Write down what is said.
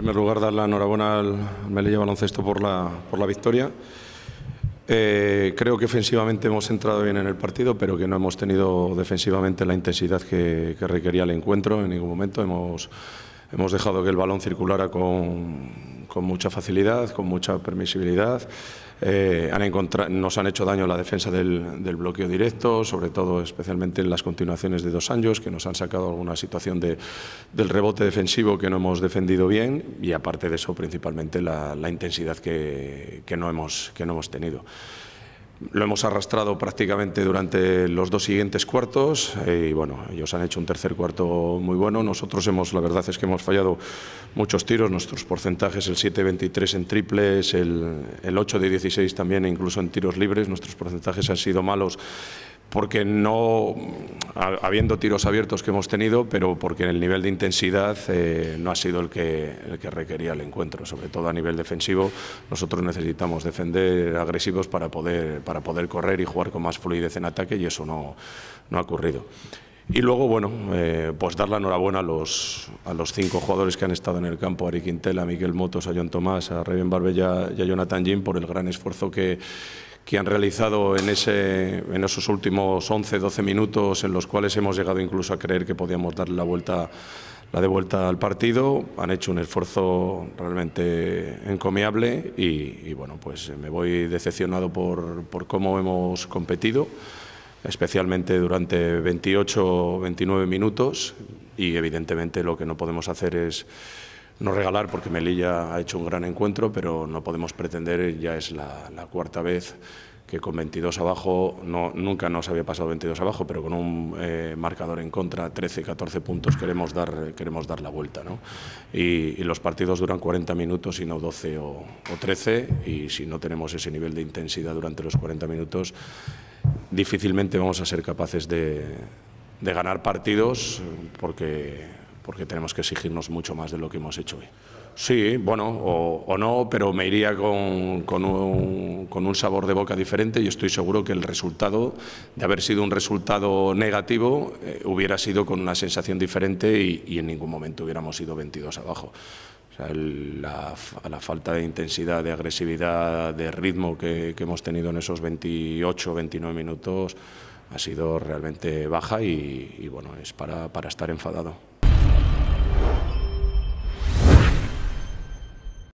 En primer lugar, dar la enhorabuena al Melilla Baloncesto por la, por la victoria. Eh, creo que ofensivamente hemos entrado bien en el partido, pero que no hemos tenido defensivamente la intensidad que, requería el encuentro en ningún momento. Hemos, hemos dejado que el balón circulara con, con mucha facilidad, con mucha permisibilidad. Eh, nos han hecho daño la defensa del, bloqueo directo, sobre todo especialmente en las continuaciones de dos años, que nos han sacado alguna situación del rebote defensivo que no hemos defendido bien y aparte de eso principalmente la, intensidad que, que no hemos tenido. Lo hemos arrastrado prácticamente durante los dos siguientes cuartos eh, y bueno, ellos han hecho un tercer cuarto muy bueno. Nosotros hemos, la verdad es que hemos fallado muchos tiros, nuestros porcentajes, el 7-23 en triples, el, 8 16 también, incluso en tiros libres, nuestros porcentajes han sido malos porque no, habiendo tiros abiertos que hemos tenido, pero porque en el nivel de intensidad eh, no ha sido el que, el que requería el encuentro, sobre todo a nivel defensivo. Nosotros necesitamos defender agresivos para poder, para poder correr y jugar con más fluidez en ataque y eso no, no ha ocurrido. Y luego, bueno, eh, pues dar la enhorabuena a los, a los cinco jugadores que han estado en el campo, Ari Quintela, a Miguel Motos, a John Tomás, a Raven Barbella y a Jonathan Jim, por el gran esfuerzo que, han realizado en, esos últimos 11, 12 minutos, en los cuales hemos llegado incluso a creer que podíamos darle la vuelta la de vuelta al partido, han hecho un esfuerzo realmente encomiable y, bueno, pues me voy decepcionado por, por cómo hemos competido especialmente durante 28 o 29 minutos y evidentemente lo que no podemos hacer es no regalar porque Melilla ha hecho un gran encuentro, pero no podemos pretender, ya es la, cuarta vez que con 22 abajo, no, nunca nos había pasado 22 abajo, pero con un eh, marcador en contra, 13, 14 puntos, queremos dar, queremos dar la vuelta. ¿no? Y, los partidos duran 40 minutos y no 12 o, o 13, y si no tenemos ese nivel de intensidad durante los 40 minutos, difícilmente vamos a ser capaces de, ganar partidos porque, porque tenemos que exigirnos mucho más de lo que hemos hecho hoy. Sí, bueno, o, no, pero me iría con, un, sabor de boca diferente y estoy seguro que el resultado, de haber sido un resultado negativo, eh, hubiera sido con una sensación diferente y, y en ningún momento hubiéramos ido 22 abajo. O la, falta de intensidad, de agresividad, de ritmo que, hemos tenido en esos 28, 29 minutos ha sido realmente baja y, y bueno, es para, para estar enfadado.